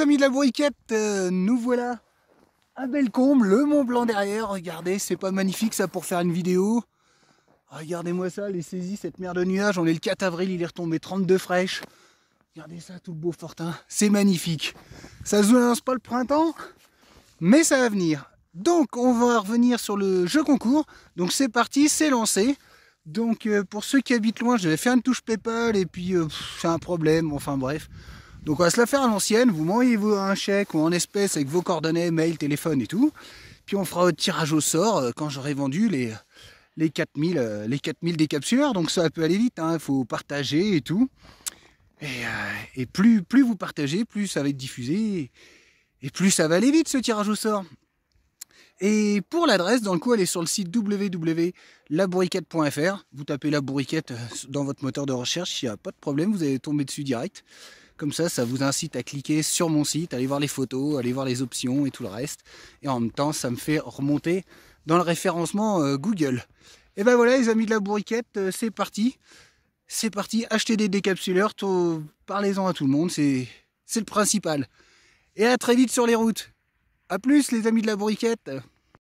amis de la briquette, euh, nous voilà à Bellecombe, le Mont Blanc derrière. Regardez, c'est pas magnifique ça pour faire une vidéo. Regardez-moi ça, les saisies, cette merde de nuages. On est le 4 avril, il est retombé 32 fraîches. Regardez ça, tout le beau fortin. Hein. C'est magnifique. Ça se annonce pas le printemps, mais ça va venir. Donc, on va revenir sur le jeu concours. Donc, c'est parti, c'est lancé. Donc, euh, pour ceux qui habitent loin, je vais faire une touche PayPal et puis euh, c'est un problème. Enfin, bref. Donc on va se la faire à l'ancienne, vous m'envoyez un chèque ou en espèce avec vos coordonnées, mail, téléphone et tout. Puis on fera votre tirage au sort euh, quand j'aurai vendu les, les 4000, euh, les 4000 décapsuleurs. Donc ça peut aller vite, hein. il faut partager et tout. Euh, et, plus, plus vous partagez, plus ça va être diffusé. Et plus ça va aller vite ce tirage au sort. Et pour l'adresse, dans le coup, elle est sur le site www.labourriquette.fr. Vous tapez la bourriquette dans votre moteur de recherche, il n'y a pas de problème, vous allez tomber dessus direct. Comme ça, ça vous incite à cliquer sur mon site, aller voir les photos, aller voir les options et tout le reste. Et en même temps, ça me fait remonter dans le référencement euh, Google. Et ben voilà les amis de la bourriquette, euh, c'est parti. C'est parti, achetez des décapsuleurs, parlez-en à tout le monde, c'est le principal. Et à très vite sur les routes. A plus les amis de la bourriquette